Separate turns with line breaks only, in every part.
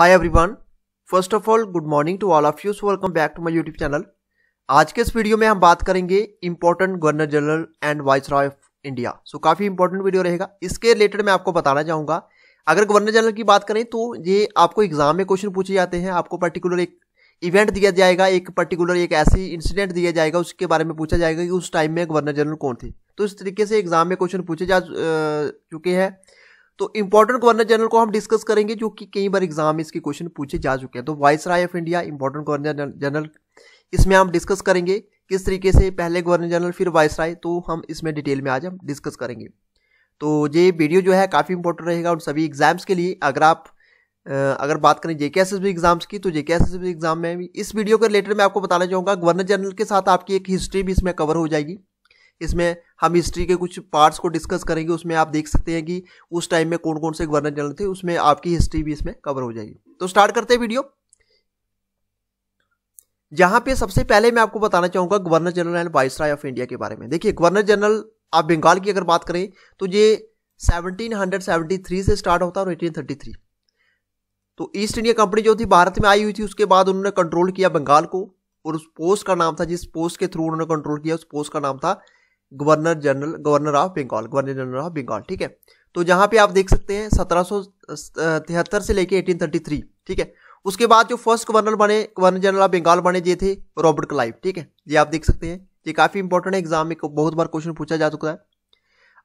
hi everyone first of all good morning to all of you so welcome back to my YouTube channel आज के इस video में हम बात करेंगे important governor general and viceroy of India so काफ़ी important video रहेगा इसके रिलेटेड मैं आपको बताना चाहूँगा अगर गवर्नर जनरल की बात करें तो ये आपको एग्जाम में क्वेश्चन पूछे जाते हैं आपको पर्टिकुलर एक इवेंट दिया जाएगा एक पर्टिकुलर एक ऐसी इंसिडेंट दिया जाएगा उसके बारे में पूछा जाएगा कि उस टाइम में गवर्नर जनरल कौन थे तो इस तरीके से एग्जाम में क्वेश्चन पूछे जा चुके हैं तो इंपॉर्टेंट गवर्नर जनरल को हम डिस्कस करेंगे जो कि कई बार एग्जाम में इसके क्वेश्चन पूछे जा चुके हैं तो viceroy of India important governor general इसमें हम डिस्कस करेंगे किस तरीके से पहले गवर्नर जनरल फिर वाइस राय तो हम इसमें डिटेल में आज हम डिस्कस करेंगे तो ये वीडियो जो है काफ़ी इंपॉर्टेंट रहेगा उन सभी एग्जाम्स के लिए अगर आप अगर बात करें जे के एग्ज़ाम्स की तो जे के एग्ज़ाम में भी इस वीडियो के रिलेटेड मैं आपको बताना चाहूँगा गवर्नर जनरल के साथ आपकी एक हिस्ट्री भी इसमें कवर हो जाएगी इसमें हम हिस्ट्री के कुछ पार्ट्स को डिस्कस करेंगे उसमें आप देख सकते हैं कि उस टाइम में कौन कौन से गवर्नर जनरल थे उसमें आपकी हिस्ट्री भी इसमें कवर हो जाएगी तो स्टार्ट करते हैं वीडियो जहां पे सबसे पहले मैं आपको बताना चाहूंगा governor general and vice of India के बारे में देखिए गवर्नर जनरल आप बंगाल की अगर बात करें तो ये 1773 से स्टार्ट होता है और 1833 तो ईस्ट इंडिया कंपनी जो थी भारत में आई हुई थी उसके बाद उन्होंने कंट्रोल किया बंगाल को और उस पोस्ट का नाम था जिस पोस्ट के थ्रू उन्होंने कंट्रोल किया उस पोस्ट का नाम था governor general governor of Bengal governor general of Bengal ठीक है तो जहाँ पे आप देख सकते हैं सत्रह से लेके 1833 ठीक है उसके बाद जो फर्स्ट गवर्नर बने गवर्नर जनरल ऑफ बंगाल बने ये थे रॉबर्ट क्लाइव ठीक है ये आप देख सकते हैं ये काफ़ी इंपॉर्टेंट है एग्जाम में बहुत बार क्वेश्चन पूछा जा चुका है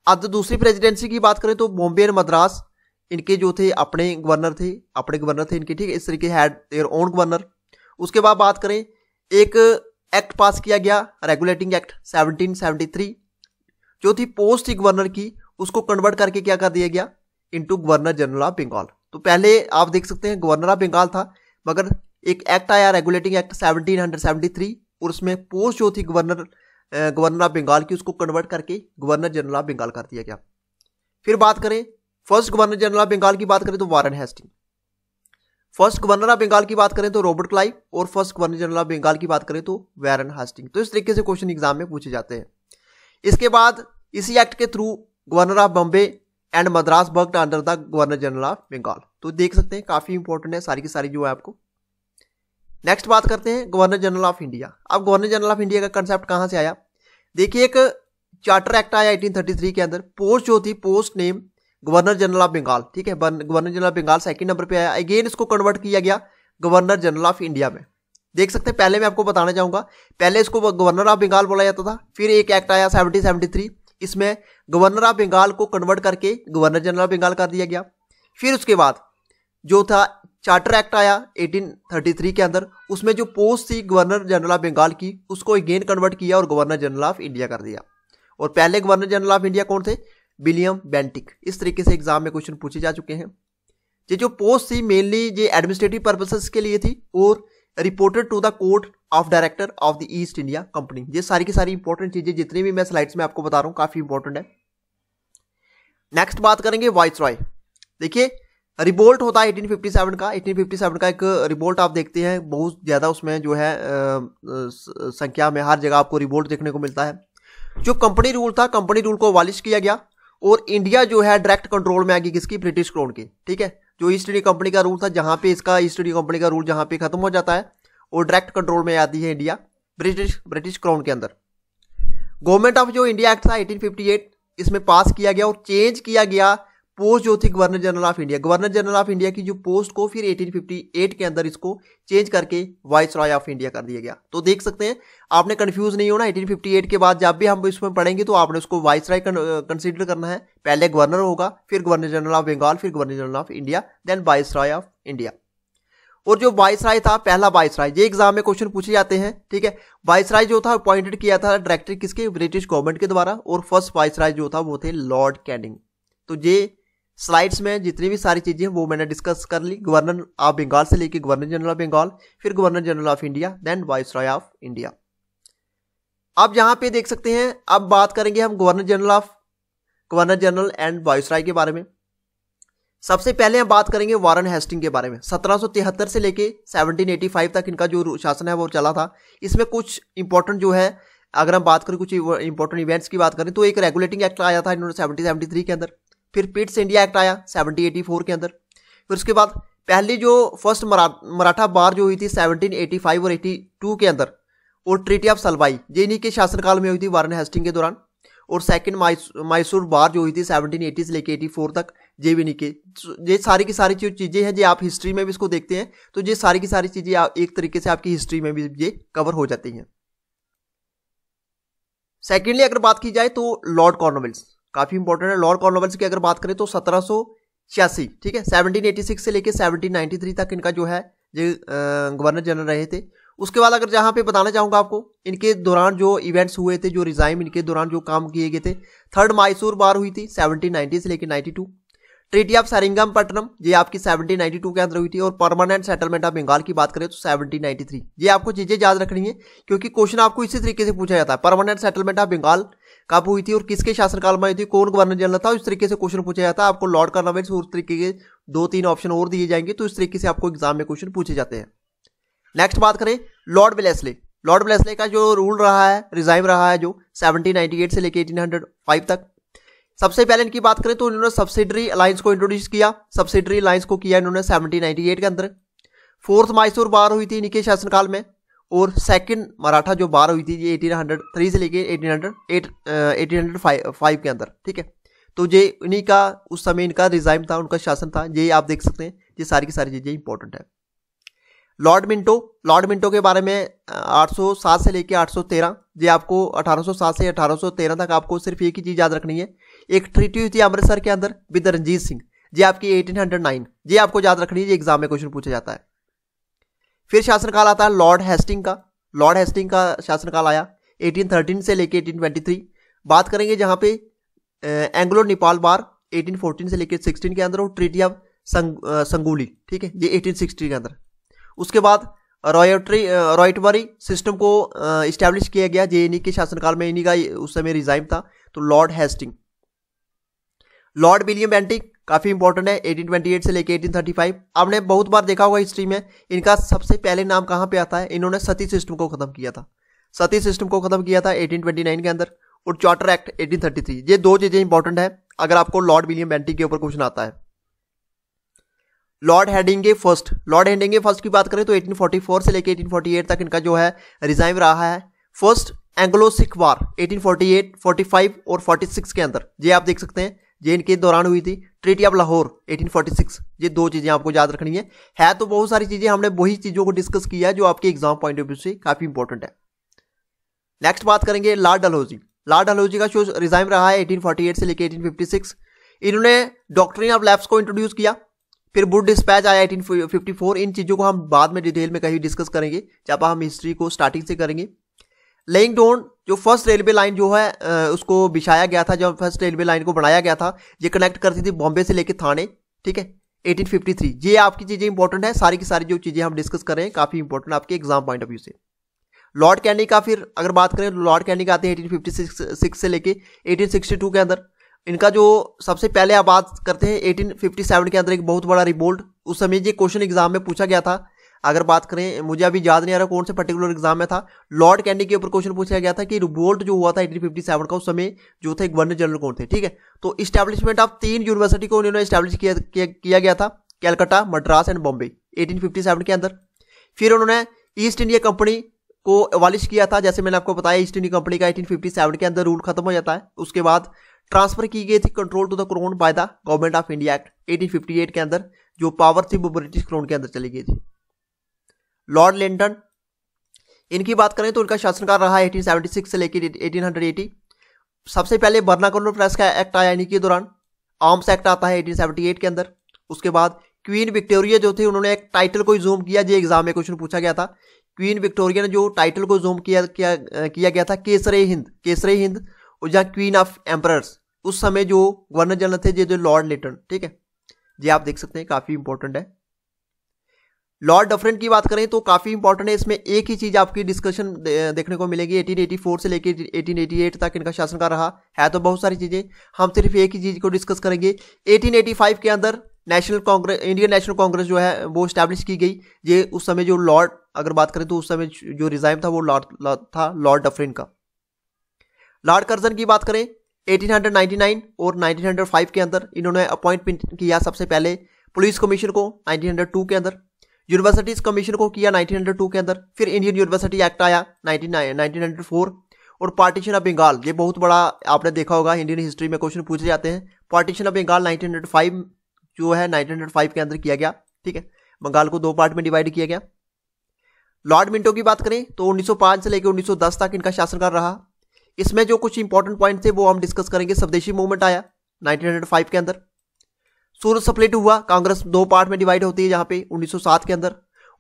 अब तो दूसरी प्रेजिडेंसी की बात करें तो बॉम्बे एंड मद्रास इनके जो थे अपने गवर्नर थे अपने गवर्नर थे इनके ठीक है इस तरीके हैड देयर ओन गवर्नर उसके बाद बात करें एक एक्ट पास किया गया रेगुलेटिंग एक्ट 1773 जो थी पोस्ट गवर्नर की उसको कन्वर्ट करके क्या कर दिया गया into governor general of Bengal तो पहले आप देख सकते हैं गवर्नर ऑफ बंगाल था मगर एक एक्ट आया रेगुलेटिंग एक्ट 1773 और उसमें पोस्ट जो थी गवर्नर गवर्नर ऑफ बंगाल की उसको कन्वर्ट करके गवर्नर जनरल ऑफ बंगाल कर दिया गया फिर बात करें first governor general of Bengal की बात करें तो Warren Hasting first governor of Bengal की बात करें तो रॉबर्ट क्लाइव और first governor general of Bengal की बात करें तो वैरन हास्टिंग तो इस तरीके से क्वेश्चन एग्जाम में पूछे जाते हैं इसके बाद इसी एक्ट के through governor of Bombay and Madras work under the governor general of Bengal तो देख सकते हैं काफ़ी इंपॉर्टेंट है सारी की सारी जो है आपको नेक्स्ट बात करते हैं गवर्नर जनरल ऑफ इंडिया अब गवर्नर जनरल ऑफ इंडिया का कंसेप्ट कहाँ से आया देखिए एक चार्टर एक्ट आया 1833 के अंदर पोस्ट जो थी post name governor general of Bengal ठीक है governor general of Bengal second number पे आया अगेन इसको कन्वर्ट किया गया गवर्नर जनरल ऑफ इंडिया में देख सकते हैं पहले मैं आपको बताना चाहूँगा पहले इसको गवर्नर ऑफ बंगाल बोला जाता था फिर एक एक्ट आया सेवनटीन थ्री इसमें गवर्नर ऑफ बंगाल को कन्वर्ट करके गवर्नर जनरल ऑफ बंगाल कर दिया गया फिर उसके बाद जो था चार्टर एक्ट आया 1833 के अंदर उसमें जो पोस्ट थी गवर्नर जनरल ऑफ बंगाल की उसको अगेन कन्वर्ट किया और गवर्नर जनरल ऑफ इंडिया कर दिया और पहले गवर्नर जनरल ऑफ इंडिया कौन थे विलियम बेंटिक इस तरीके से एग्जाम में क्वेश्चन पूछे जा चुके हैं ये जो पोस्ट थी मेनली ये एडमिनिस्ट्रेटिव पर्पसेस के लिए थी और reported to the court of director of the East India Company ये सारी की सारी इंपॉर्टेंट चीजें जितनी भी मैं स्लाइड्स में आपको बता रहा हूँ काफी इंपॉर्टेंट है नेक्स्ट बात करेंगे वाइस रॉय देखिए रिबोल्ट होता है 1857 का 1857 का एक रिबोल्ट आप देखते हैं बहुत ज़्यादा उसमें जो है संख्या में हर जगह आपको रिबोल्ट देखने को मिलता है जो कंपनी रूल था कंपनी रूल को वालिश किया गया और इंडिया जो है डायरेक्ट कंट्रोल में आ गई किसकी ब्रिटिश क्रोन की ठीक है जो ईस्ट इंडिया कंपनी का रूल था जहां पे इसका ईस्ट इंडिया कंपनी का रूल जहां पे खत्म हो जाता है और डायरेक्ट कंट्रोल में आती है इंडिया ब्रिटिश ब्रिटिश क्राउन के अंदर गवर्नमेंट ऑफ जो इंडिया एक्ट था 1858 इसमें पास किया गया और चेंज किया गया पोस्ट जो थी governor general of India governor general of India की जो पोस्ट को फिर 1858 के अंदर इसको चेंज करके वाइस रॉय ऑफ इंडिया कर दिया गया तो देख सकते हैं आपने कंफ्यूज नहीं होना 1858 के बाद जब भी हम इसमें पढ़ेंगे तो आपने उसको वाइस रॉय कंसिडर करना है पहले गवर्नर होगा फिर गवर्नर जनरल ऑफ बंगाल फिर governor general of India then viceroy of India और जो वाइस राय था पहला वाइस राय ये एग्जाम में क्वेश्चन पूछे जाते हैं ठीक है वाइस राय जो था अपॉइंटेड किया था डायरेक्टर किसके ब्रिटिश गवर्नमेंट के द्वारा और फर्स्ट वाइस राय जो था वो थे लॉर्ड कैनिंग तो ये स्लाइड्स में जितनी भी सारी चीज़ें वो मैंने डिस्कस कर ली गवर्नर ऑफ बंगाल से लेके गवर्नर जनरल ऑफ बंगाल फिर governor general of India then viceroy of India अब यहाँ पे देख सकते हैं अब बात करेंगे हम governor general of governor general and viceroy के बारे में सबसे पहले हम बात करेंगे वारन हेस्टिंग के बारे में सत्रह से लेके सेवनटीन तक इनका जो शासन है वो चला था इसमें कुछ इंपॉर्टेंट जो है अगर हम बात करें कुछ इंपॉर्टेंट इवेंट्स की बात करें तो एक रेगुलेटिंग एक्ट आया था इन्होंने सेवनटीन के अंदर फिर पिट्स इंडिया एक्ट आया सेवनटीन एटी फोर के अंदर फिर उसके बाद पहली जो फर्स्ट मरा, मराठा बार जो हुई थी सेवनटीन एटी फाइव और एटी टू के अंदर और ट्रीटी ऑफ सलवाई ये इन्हीं के शासनकाल में हुई थी वारन हेस्टिंग के दौरान और सेकंड माइसूर बार जो हुई थी सेवनटीन एटी से लेके एटी फोर तक जे भी के तो ये सारी की सारी जो चीज़ें हैं जो आप हिस्ट्री में भी इसको देखते हैं तो ये सारी की सारी चीज़ें एक तरीके से आपकी हिस्ट्री में भी ये कवर हो जाती हैं सेकेंडली अगर बात की जाए तो लॉर्ड कॉर्नवेल्स काफ़ी इंपॉर्टेंट है लॉर्ड कॉर्नोवेल्स की अगर बात करें तो सत्रह छियासी ठीक है 1786 से लेके 1793 तक इनका जो है जो गवर्नर जनरल रहे थे उसके बाद अगर जहाँ पे बताना चाहूँगा आपको इनके दौरान जो इवेंट्स हुए थे जो रिजाइम इनके दौरान जो काम किए गए थे थर्ड माइसूर बार हुई थी 1790 से लेकर 92 ट्रीटी ऑफ सरिंगम पटनम ये आपकी 1792 के अंदर हुई थी और परमानेंट सेटलमेंट ऑफ बंगाल की बात करें तो सेवनटीन ये आपको चीज़ें याद रखनी है क्योंकि क्वेश्चन आपको इसी तरीके से पूछा जाता है परमानेंट सेटलमेंट ऑफ बंगाल कब हुई थी और किसके शासनकाल में हुई थी कौन गवर्नर जनरल था इस तरीके से क्वेश्चन पूछा जाता है आपको लॉर्ड कार्नवेल्स उस तरीके के दो तीन ऑप्शन और दिए जाएंगे तो इस तरीके से आपको एग्जाम में क्वेश्चन पूछे जाते हैं नेक्स्ट बात करें लॉर्ड बिलेसले लॉर्ड बिलेसले का जो रूल रहा है रिजाइम रहा है जो सेवनटीन से लेकर एटीन तक सबसे पहले इनकी बात करें तो इन्होंने सब्सिडरी अलायंस को इंट्रोड्यूस किया सब्सिडरी अलायंस को किया इन्होंने सेवनटीन के अंदर फोर्थ माइसूर बार हुई थी इनके शासनकाल में और सेकंड मराठा जो बार हुई थी ये एटीन हंड्रेड थ्री से लेके eighteen hundred eight eighteen hundred five के अंदर ठीक है तो ये इन्हीं का उस समय इनका रिजाइम था उनका शासन था ये आप देख सकते हैं ये सारी की सारी चीज़ें इंपॉर्टेंट है लॉर्ड मिंटो लॉर्ड मिंटो के बारे में 807 uh, से लेके 813 ये आपको 1807 से 1813 तक आपको सिर्फ एक ही चीज़ याद रखनी है एक ट्रीटी हुई थी अमृतसर के अंदर विद रंजीत सिंह जी आपकी 1809 ये आपको याद रखनी है ये एग्जाम में क्वेश्चन पूछा जाता है फिर शासनकाल आता है लॉर्ड हेस्टिंग का लॉर्ड हेस्टिंग का शासनकाल आया 1813 से लेके 1823 बात करेंगे जहाँ पे एंग्लो नेपाल बार 1814 से लेके 16 के अंदर और ट्रीटी ऑफ संग, संगूली ठीक है ये 1860 के अंदर उसके बाद रॉयट्री रॉयटवरी सिस्टम को इस्टेब्लिश किया गया जे इन्हीं के शासनकाल में इन्हीं का उस समय रिजाइम था तो Lord Hasting Lord William Bentinck काफी इंपॉर्टेंट है 1828 से लेके 1835 आपने बहुत बार देखा होगा हिस्ट्री में इनका सबसे पहले नाम कहाँ पे आता है इन्होंने सती सिस्टम को खत्म किया था सती सिस्टम को खत्म किया था 1829 के अंदर और चार्टर एक्ट 1833 ये दो चीजें इंपॉर्टेंट है अगर आपको लॉर्ड विलियम बेंटी के ऊपर क्वेश्चन आता है Lord Hardinge first Lord Hardinge first की बात करें तो 1844 से लेकर 1848 तक इनका जो है रिजाइन रहा है फर्स्ट एंग्लो सिख वार 1848, 45 और 46 के अंदर ये आप देख सकते हैं ये इनके दौरान हुई थी ट्रीटी ऑफ लाहौर 1846 ये दो चीज़ें आपको याद रखनी है है तो बहुत सारी चीज़ें हमने वही चीज़ों को डिस्कस किया है जो आपके एग्जाम पॉइंट ऑफ व्यू से काफ़ी इंपॉर्टेंट है नेक्स्ट बात करेंगे लार्ड डलहौजी लॉर्ड डलहौजी का शो रिजाइन रहा है एटीन से लेकर एटीन इन्होंने डॉक्ट्रीन ऑफ लैब्स को इंट्रोड्यूस किया फिर बुड डिस्पैच आया एटीन इन चीज़ों को हम बाद में डिटेल में कहीं डिस्कस करेंगे जब हम हिस्ट्री को स्टार्टिंग से करेंगे लेंग जो फर्स्ट रेलवे लाइन जो है उसको बिछाया गया था जब फर्स्ट रेलवे लाइन को बनाया गया था ये कनेक्ट करती थी बॉम्बे से लेकर थाने ठीक है 1853 ये आपकी चीज़ें इंपॉर्टेंट है सारी की सारी जो चीज़ें हम डिस्कस कर रहे हैं काफ़ी इंपॉर्टेंट आपके एग्जाम पॉइंट ऑफ व्यू से लॉर्ड कैनी का फिर अगर बात करें लॉर्ड कैनी का आते हैं एटीन से लेके एटीन के अंदर इनका जो सबसे पहले आप बात करते हैं 1857 के अंदर एक बहुत बड़ा रिबोल्ट उस समय ये क्वेश्चन एग्जाम में पूछा गया था अगर बात करें मुझे अभी याद नहीं आ रहा कौन से पर्टिकुलर एग्जाम में था लॉर्ड कैंडी के ऊपर क्वेश्चन पूछा गया था कि रिवोल्ट जो हुआ था एटीन का उस समय जो था गवर्नर जनरल कौन थे ठीक है तो स्टैब्लिशमेंट ऑफ तीन यूनिवर्सिटी को उन्होंने स्टैब्लिश किया, किया, किया गया था कैलकटा मद्रास एंड बॉम्बे एटीन के अंदर फिर उन्होंने ईस्ट इंडिया कंपनी को एवालिश किया था जैसे मैंने आपको बताया ईस्ट इंडिया कंपनी का एटीन के अंदर रूल खत्म हो जाता है उसके बाद ट्रांसफर की गई थी control to the crown by the Government of India Act 1858 के अंदर जो पावर थी वो ब्रिटिश क्रोन के अंदर चली गई थी लॉर्ड लेंटन इनकी बात करें तो उनका शासनकाल रहा एटीन से लेकर एटी सबसे पहले बर्ना प्रेस का एक्ट आया इन्हीं के दौरान आर्म्स एक्ट आता है एटीन के अंदर उसके बाद क्वीन विक्टोरिया जो थे उन्होंने एक टाइटल को जूम किया जो एग्जाम में क्वेश्चन पूछा गया था क्वीन विक्टोरिया ने जो टाइटल को जूम किया किया किया गया था केसरे हिंद केसरे हिंद और जहाँ क्वीन ऑफ एम्परर्स उस समय जो गवर्नर जनरल थे जो लॉर्ड लेटन ठीक है जी आप देख सकते हैं काफ़ी इंपॉर्टेंट है लॉर्ड डफरेंट की बात करें तो काफ़ी इंपॉर्टेंट है इसमें एक ही चीज़ आपकी डिस्कशन देखने को मिलेगी 1884 से लेकर 1888 तक इनका शासन का रहा है तो बहुत सारी चीज़ें हम सिर्फ एक ही चीज़ को डिस्कस करेंगे 1885 के अंदर National Congress Indian National Congress जो है वो स्टैब्लिश की गई ये उस समय जो लॉर्ड अगर बात करें तो उस समय जो रिजाइम था वो लॉर्ड था लॉर्ड डफरिन का लॉर्ड कर्जन की बात करें 1899 और 1905 के अंदर इन्होंने अपॉइंटमेंट किया सबसे पहले पुलिस कमीशन को 1902 के अंदर यूनिवर्सिटीज कमीशन को किया 1902 के अंदर फिर इंडियन यूनिवर्सिटी एक्ट आया 19, 1904 और पार्टीशन ऑफ बंगाल ये बहुत बड़ा आपने देखा होगा इंडियन हिस्ट्री में क्वेश्चन पूछे जाते हैं पार्टीशन ऑफ बंगाल 1905 जो है 1905 के अंदर किया गया ठीक है बंगाल को दो पार्ट में डिवाइड किया गया लॉर्ड मिंटो की बात करें तो उन्नीस से लेकर उन्नीस तक इनका शासनकाल रहा इसमें जो कुछ इंपॉर्टेंट पॉइंट थे वो हम डिस्कस करेंगे स्वदेशी मूवमेंट आया नाइनटीन के अंदर सूरत सप्लेट हुआ कांग्रेस दो पार्ट में डिवाइड होती है जहाँ पे 1907 के अंदर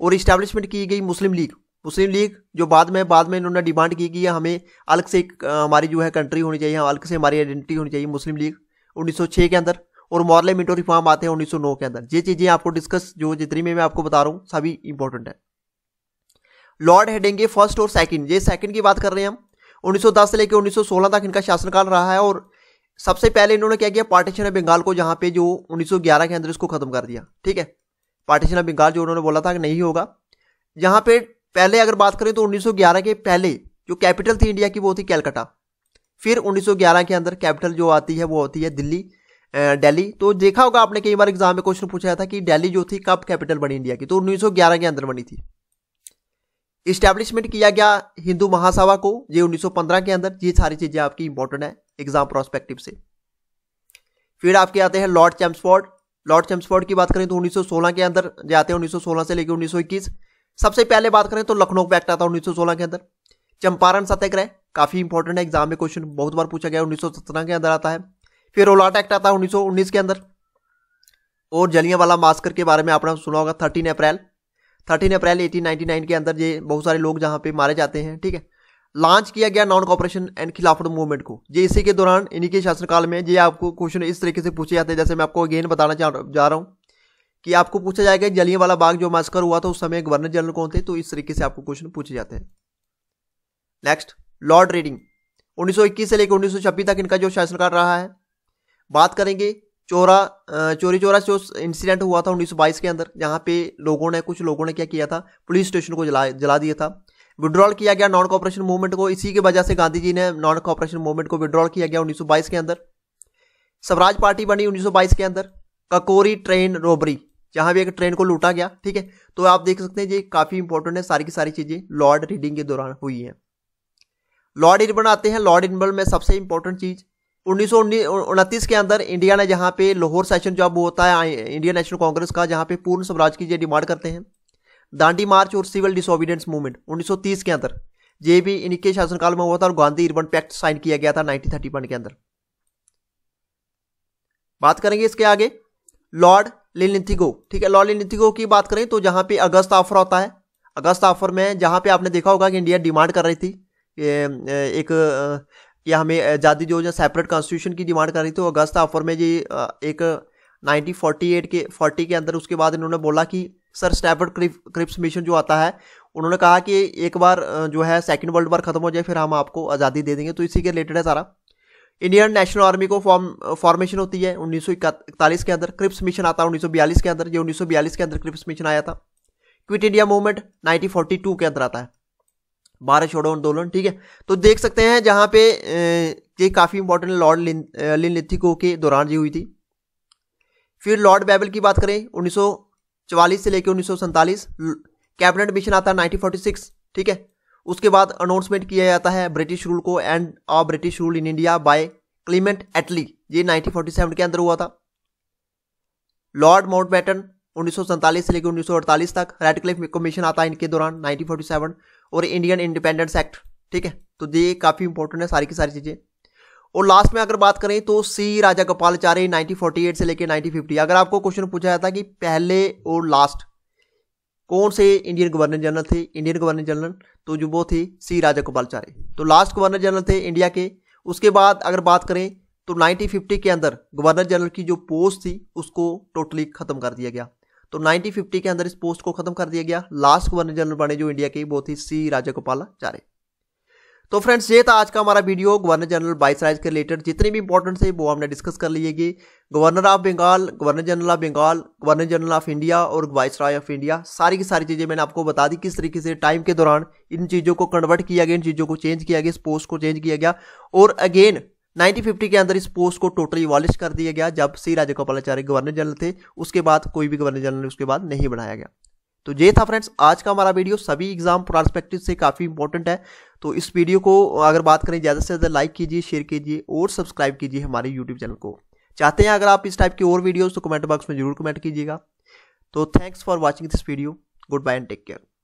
और इस्टेब्लिशमेंट की गई मुस्लिम लीग मुस्लिम लीग जो बाद में बाद में इन्होंने डिमांड की कि हमें अलग से एक हमारी जो है कंट्री होनी चाहिए हाँ, अलग से हमारी आइडेंटिटी होनी चाहिए मुस्लिम लीग 1906 के अंदर और मॉरले मिटो रिफॉर्म आते हैं 1909 के अंदर ये चीज़ें आपको डिस्कस जो जितनी में मैं आपको बता रहा हूँ सभी इंपॉर्टेंट है लॉर्ड हेडेंगे फर्स्ट और सेकंड ये सेकंड की बात कर रहे हैं हम 1910 से लेकर 1916 तक इनका शासनकाल रहा है और सबसे पहले इन्होंने क्या किया पार्टीशन ऑफ बंगाल को जहाँ पे जो 1911 के अंदर इसको खत्म कर दिया ठीक है पार्टीशन ऑफ बंगाल जो उन्होंने बोला था कि नहीं होगा जहाँ पे पहले अगर बात करें तो 1911 के पहले जो कैपिटल थी इंडिया की वो थी कैलकाटा फिर 1911 के अंदर कैपिटल जो आती है वो होती है दिल्ली डेली तो देखा होगा आपने कई बार एग्जाम में क्वेश्चन पूछा था कि डेली जो थी कब कैपिटल बनी इंडिया की तो उन्नीस के अंदर बनी थी इस्टेब्लिशमेंट किया गया हिंदू महासभा को ये 1915 के अंदर ये सारी चीज़ें आपकी इंपॉर्टेंट है एग्जाम प्रोस्पेक्टिव से फिर आपके आते हैं लॉर्ड चैम्सफोर्ड लॉर्ड चैम्सफोर्ड की बात करें तो 1916 के अंदर जाते हैं 1916 से लेकर 1921 सबसे पहले बात करें तो लखनऊ पैक्ट आता है 1916 के अंदर चंपारण सत्याग्रह काफी इंपॉर्टेंट है एग्जाम में क्वेश्चन बहुत बार पूछा गया उन्नीस के अंदर आता है फिर रोलाट एक्ट आता है उन्नीस के अंदर और जलिया वाला मास्कर के बारे में आपने सुना होगा thirteen April thirteen April eighteen के अंदर ये बहुत सारे लोग जहाँ पे मारे जाते हैं ठीक है लॉन्च किया गया non cooperation and Khilafat movement को ये इसी के दौरान इन्हीं के शासनकाल में ये आपको क्वेश्चन इस तरीके से पूछे जाते हैं जैसे मैं आपको अगेन बताना जा रहा हूँ कि आपको पूछा जाएगा जलिया वाला बाग जो मास्कर हुआ था उस समय गवर्नर जनरल कौन थे तो इस तरीके से आपको क्वेश्चन पूछे जाते हैं नेक्स्ट लॉर्ड रेडिंग 1921 से लेकर उन्नीस तक इनका जो शासनकाल रहा है बात करेंगे चोरा चोरी चोरा जो इंसिडेंट हुआ था 1922 के अंदर जहाँ पे लोगों ने कुछ लोगों ने क्या किया था पुलिस स्टेशन को जला जला दिया था विड्रॉल किया गया नॉन कॉपरेशन मूवमेंट को इसी की वजह से गांधी जी ने नॉन कॉपरेशन मूवमेंट को विड्रॉल किया गया 1922 के अंदर स्वराज पार्टी बनी 1922 के अंदर ककोरी ट्रेन रोबरी जहां भी एक ट्रेन को लूटा गया ठीक है तो आप देख सकते हैं ये काफ़ी इंपॉर्टेंट है सारी की सारी चीज़ें लॉर्ड रीडिंग के दौरान हुई हैं लॉर्ड इनबल आते हैं लॉर्ड इनबल में सबसे इंपॉर्टेंट चीज़ उन्नीस के अंदर इंडिया ने जहाँ पे लाहौर सेशन जो अब होता है इंडियन नेशनल कांग्रेस का जहाँ पे पूर्ण स्वराज की ये डिमांड करते हैं दांडी मार्च और सिविल डिसोबिडेंस मूवमेंट 1930 के अंदर ये भी इनके शासनकाल में हुआ था और गांधी इरवन पैक्ट साइन किया गया था नाइनटीन के अंदर बात करेंगे इसके आगे लॉर्ड लिलिथिगो ठीक है लॉर्ड लिलिथिगो की बात करें तो जहां पे अगस्त ऑफर होता है अगस्त ऑफर में जहां पे आपने देखा होगा कि इंडिया डिमांड कर रही थी एक कि हमें आज़ादी जो सेपरेट कॉन्स्टिट्यूशन की डिमांड कर रही थी अगस्त ऑफर में जी एक 1948 के 40 के अंदर उसके बाद इन्होंने बोला कि सर स्टैफर्ड क्रिप्स मिशन जो आता है उन्होंने कहा कि एक बार जो है सेकेंड वर्ल्ड वार खत्म हो जाए फिर हम आपको आज़ादी दे देंगे तो इसी के रिलेटेड है सारा इंडियन नेशनल आर्मी को फॉर्म फॉर्मेशन होती है उन्नीस के अंदर क्रिप्स मिशन आता है उन्नीस के अंदर ये उन्नीस के अंदर क्रिप्स मिशन आया था क्विट इंडिया मूवमेंट 1942 के अंदर आता है भारत छोड़ो आंदोलन ठीक है तो देख सकते हैं जहाँ पे ये काफ़ी इंपॉर्टेंट लॉर्ड लिन लिन लिथिको के दौरान जी हुई थी फिर लॉर्ड बैबल की बात करें उन्नीस चवालीस से लेकर उन्नीस कैबिनेट मिशन आता है नाइनटीन ठीक है उसके बाद अनाउंसमेंट किया जाता है ब्रिटिश रूल को एंड आ British rule in India by Clement Attlee ये 1947 के अंदर हुआ था लॉर्ड माउंट बैटन उन्नीस से लेकर उन्नीस तक रेड क्लिफ कमीशन आता है इनके दौरान 1947 और इंडियन इंडिपेंडेंस एक्ट ठीक है तो ये काफ़ी इंपॉर्टेंट है सारी की सारी चीज़ें और लास्ट में अगर बात करें तो सी राजा फोर्टी 1948 से लेकर 1950 अगर आपको क्वेश्चन पूछा जाता कि पहले और लास्ट कौन से इंडियन गवर्नर जनरल थे इंडियन गवर्नर जनरल तो जो वो थे सी राजा गोपालचार्य तो लास्ट गवर्नर जनरल थे इंडिया के उसके बाद अगर बात करें तो 1950 के अंदर गवर्नर जनरल की जो पोस्ट थी उसको टोटली ख़त्म कर दिया गया तो 1950 के अंदर इस पोस्ट को ख़त्म कर दिया गया लास्ट गवर्नर जनरल बने जो इंडिया के वो थे सी राजा गोपालाचार्य तो फ्रेंड्स ये था आज का हमारा video governor general viceroy के रिलेटेड जितने भी इंपॉर्टेंट है वो हमने डिस्कस कर लिएगी governor of Bengal governor general of Bengal governor general of India और वाइस राय ऑफ इंडिया सारी की सारी चीज़ें मैंने आपको बता दी किस तरीके से टाइम के दौरान इन चीज़ों को कन्वर्ट किया गया इन चीज़ों को चेंज किया गया इस पोस्ट को चेंज किया गया और अगेन 1950 के अंदर इस पोस्ट को टोटली वॉलिश कर दिया गया जब सी राजगोपालाचार्य गवर्नर जनरल थे उसके बाद कोई भी गवर्नर जनरल उसके बाद नहीं बनाया गया तो ये था फ्रेंड्स आज का हमारा वीडियो सभी एग्जाम प्रोस्पेक्टिव से काफ़ी इंपॉर्टेंट है तो इस वीडियो को अगर बात करें ज़्यादा से ज़्यादा लाइक कीजिए शेयर कीजिए और सब्सक्राइब कीजिए हमारे यूट्यूब चैनल को चाहते हैं अगर आप इस टाइप की और वीडियोज़ तो कमेंट बॉक्स में जरूर कमेंट कीजिएगा तो thanks for watching this video goodbye and take care